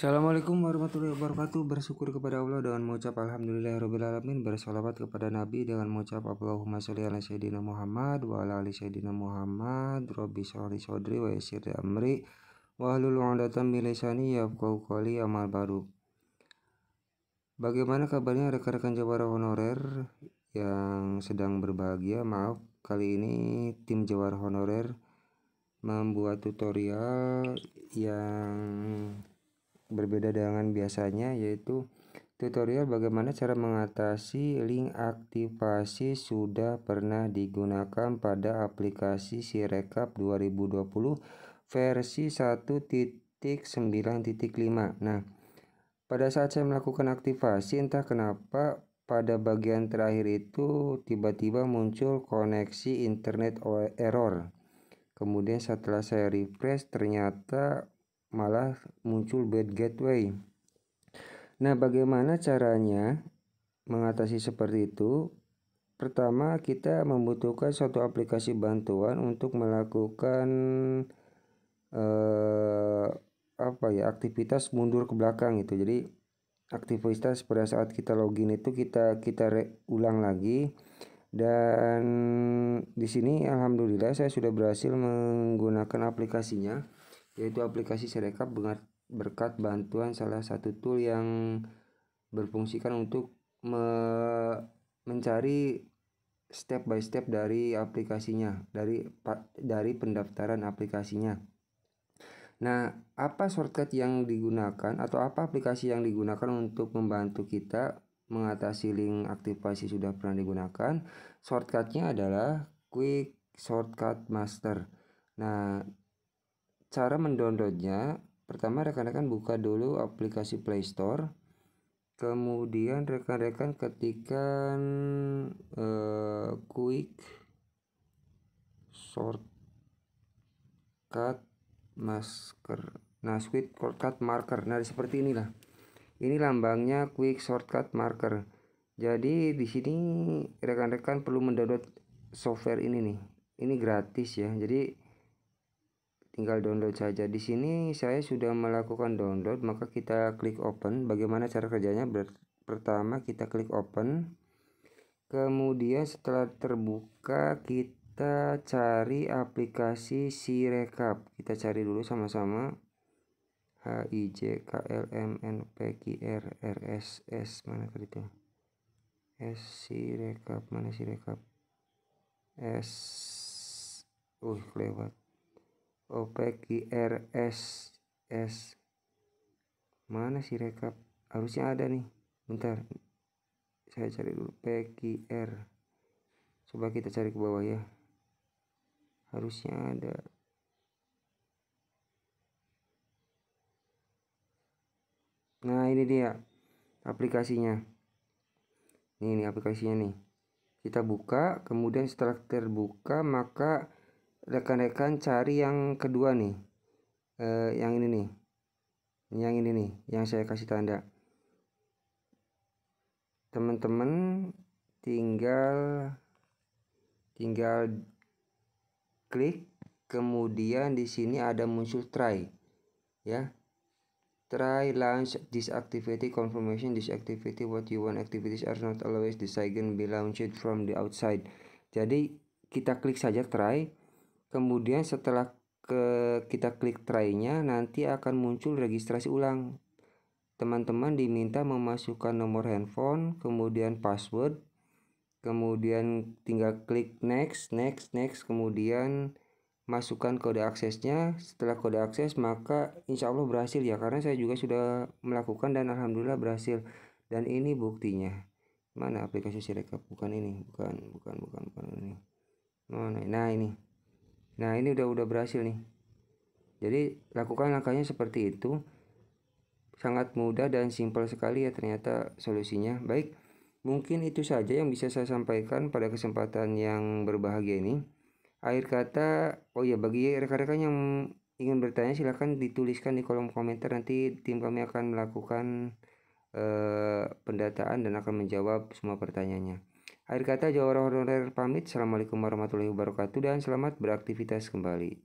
Assalamualaikum warahmatullahi wabarakatuh Bersyukur kepada Allah dengan mengucap alamin Bersalawat kepada Nabi dengan mengucap Allahumma sholli ala Sayyidina Muhammad Wa ala ali Sayyidina Muhammad Rabbi sholli shodri wa yasir amri Wa ahlul u'adatan bilisani ya qawli amal baru Bagaimana kabarnya rekan-rekan Jawara Honorer yang sedang berbahagia Maaf kali ini tim Jawara Honorer membuat tutorial yang berbeda dengan biasanya yaitu tutorial bagaimana cara mengatasi link aktivasi sudah pernah digunakan pada aplikasi Sirekap 2020 versi 1.9.5. Nah, pada saat saya melakukan aktivasi entah kenapa pada bagian terakhir itu tiba-tiba muncul koneksi internet error. Kemudian setelah saya refresh ternyata malah muncul bad gateway. Nah, bagaimana caranya mengatasi seperti itu? Pertama, kita membutuhkan suatu aplikasi bantuan untuk melakukan eh, apa ya aktivitas mundur ke belakang itu. Jadi aktivitas pada saat kita login itu kita kita re, ulang lagi dan di sini alhamdulillah saya sudah berhasil menggunakan aplikasinya yaitu aplikasi Sirekap berkat bantuan salah satu tool yang berfungsikan untuk me mencari step by step dari aplikasinya, dari dari pendaftaran aplikasinya. Nah, apa shortcut yang digunakan atau apa aplikasi yang digunakan untuk membantu kita mengatasi link aktivasi sudah pernah digunakan? Shortcutnya adalah Quick Shortcut Master. Nah, cara mendownloadnya pertama rekan-rekan buka dulu aplikasi Play Store kemudian rekan-rekan ketikkan uh, quick shortcut masker nah quick shortcut marker nah seperti inilah ini lambangnya quick shortcut marker jadi di sini rekan-rekan perlu mendownload software ini nih ini gratis ya jadi tinggal download saja di sini saya sudah melakukan download maka kita klik open bagaimana cara kerjanya pertama kita klik open kemudian setelah terbuka kita cari aplikasi sirekap kita cari dulu sama-sama H I J K L M N P Q R R S S mana tadi itu S si mana sirekap S uh lewat OPQRS S mana sih rekap harusnya ada nih bentar saya cari dulu PQR coba kita cari ke bawah ya harusnya ada nah ini dia aplikasinya ini, ini aplikasinya nih kita buka kemudian setelah terbuka maka rekan-rekan cari yang kedua nih eh, yang ini nih yang ini nih yang saya kasih tanda teman-teman tinggal tinggal klik kemudian di sini ada muncul try ya try launch this confirmation this what you want activities are not always designed be launched from the outside jadi kita klik saja try Kemudian setelah ke kita klik try-nya nanti akan muncul registrasi ulang. Teman-teman diminta memasukkan nomor handphone, kemudian password, kemudian tinggal klik next, next, next, kemudian masukkan kode aksesnya. Setelah kode akses maka insya Allah berhasil ya karena saya juga sudah melakukan dan alhamdulillah berhasil. Dan ini buktinya. Mana aplikasi Sirekap? Bukan ini, bukan, bukan, bukan, bukan ini. Mana? Nah ini. Nah, ini udah udah berhasil nih. Jadi, lakukan langkahnya seperti itu. Sangat mudah dan simpel sekali ya ternyata solusinya. Baik, mungkin itu saja yang bisa saya sampaikan pada kesempatan yang berbahagia ini. Akhir kata, oh ya bagi rekan-rekan yang ingin bertanya silahkan dituliskan di kolom komentar nanti tim kami akan melakukan eh, pendataan dan akan menjawab semua pertanyaannya. Akhir kata, jawara orang-orang pamit. Assalamualaikum warahmatullahi wabarakatuh dan selamat beraktivitas kembali.